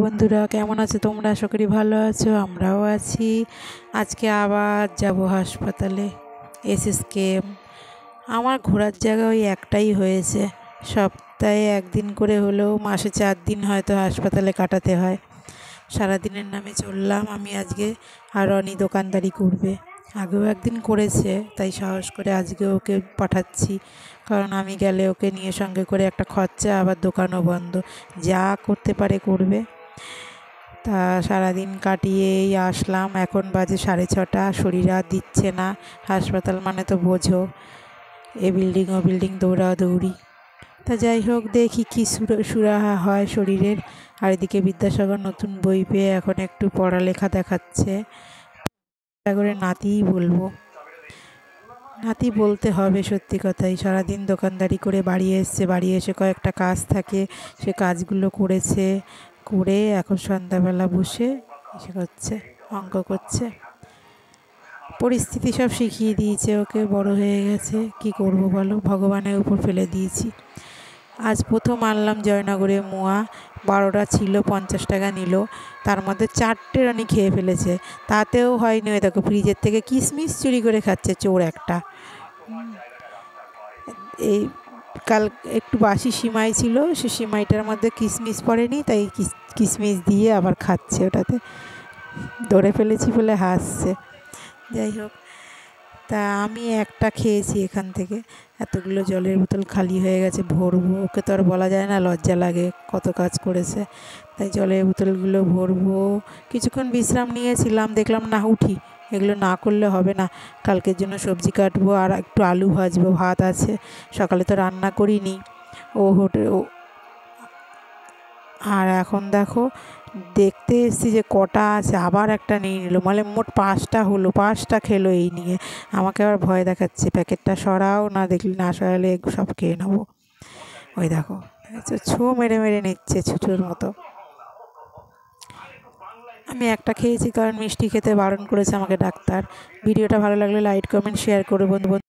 বন্ধুরা কেমন আছো তোমরা আশা করি ভালো আছো আমরাও আছি আজকে আবার যাব হাসপাতালে এস এসএসকেএম আমার ঘোরার জায়গা ওই একটাই হয়েছে সপ্তাহে একদিন করে হলেও মাসে চার দিন হয়তো হাসপাতালে কাটাতে হয় সারাদিনের নামে চললাম আমি আজকে আর অনি দোকানদারি করবে আগেও একদিন করেছে তাই সাহস করে আজকে ওকে পাঠাচ্ছি কারণ আমি গেলে ওকে নিয়ে সঙ্গে করে একটা খরচা আবার দোকানও বন্ধ যা করতে পারে করবে তা সারাদিন কাটিয়েই আসলাম এখন বাজে সাড়ে ছটা শরীর আর দিচ্ছে না হাসপাতাল মানে তো বোঝো এ বিল্ডিং ও বিল্ডিং দৌড়াদৌড়ি তা যাই হোক দেখি কী সুরাহা হয় শরীরের আর এদিকে বিদ্যাসাগর নতুন বই পেয়ে এখন একটু পড়ালেখা দেখাচ্ছে করে নাতিই বলবো নাতি বলতে হবে সত্যি কথাই সারাদিন দোকানদারি করে বাড়ি এসছে বাড়ি এসে কয়েকটা কাজ থাকে সে কাজগুলো করেছে করে এখন সন্ধ্যাবেলা বসে এসে করছে অঙ্ক করছে পরিস্থিতি সব শিখিয়ে দিয়েছে ওকে বড় হয়ে গেছে কি করব বলো ভগবানের উপর ফেলে দিয়েছি আজ প্রথম আনলাম জয়নগরে মোয়া বারোটা ছিল পঞ্চাশ টাকা নিল তার মধ্যে চারটে রানি খেয়ে ফেলেছে তাতেও হয়নি ওই দেখো ফ্রিজের থেকে কিশমিশ চুরি করে খাচ্ছে চোর একটা এই কাল একটু বাসি সিমাই ছিল সে সিমাইটার মধ্যে কিশমিশ পড়েনি তাই কিশমিশ দিয়ে আবার খাচ্ছে ওটাতে ধরে ফেলেছি বলে হাসছে যাই হোক তা আমি একটা খেয়েছি এখান থেকে এতগুলো জলের বোতল খালি হয়ে গেছে ভরবো ওকে তো আর বলা যায় না লজ্জা লাগে কত কাজ করেছে তাই জলের বোতলগুলো ভরবো কিছুক্ষণ বিশ্রাম নিয়েছিলাম দেখলাম না উঠি এগুলো না করলে হবে না কালকের জন্য সবজি কাটবো আর একটু আলু ভাজবো ভাত আছে সকালে তো রান্না করিনি ও হোটেল আর এখন দেখো দেখতে এসছি যে কটা আছে আবার একটা নিয়ে নিল মানে মোট পাঁচটা হলো পাঁচটা খেলো এই নিয়ে আমাকে আবার ভয় দেখাচ্ছে প্যাকেটটা সরাও না দেখলি না সরালে সব খেয়ে নেবো ওই দেখো ছো মেরে মেরে নিচ্ছে ছুটোর মতো আমি একটা খেয়েছি কারণ মিষ্টি খেতে বারণ করেছে আমাকে ডাক্তার ভিডিওটা ভালো লাগলে লাইক কমেন্ট শেয়ার করে বন্ধু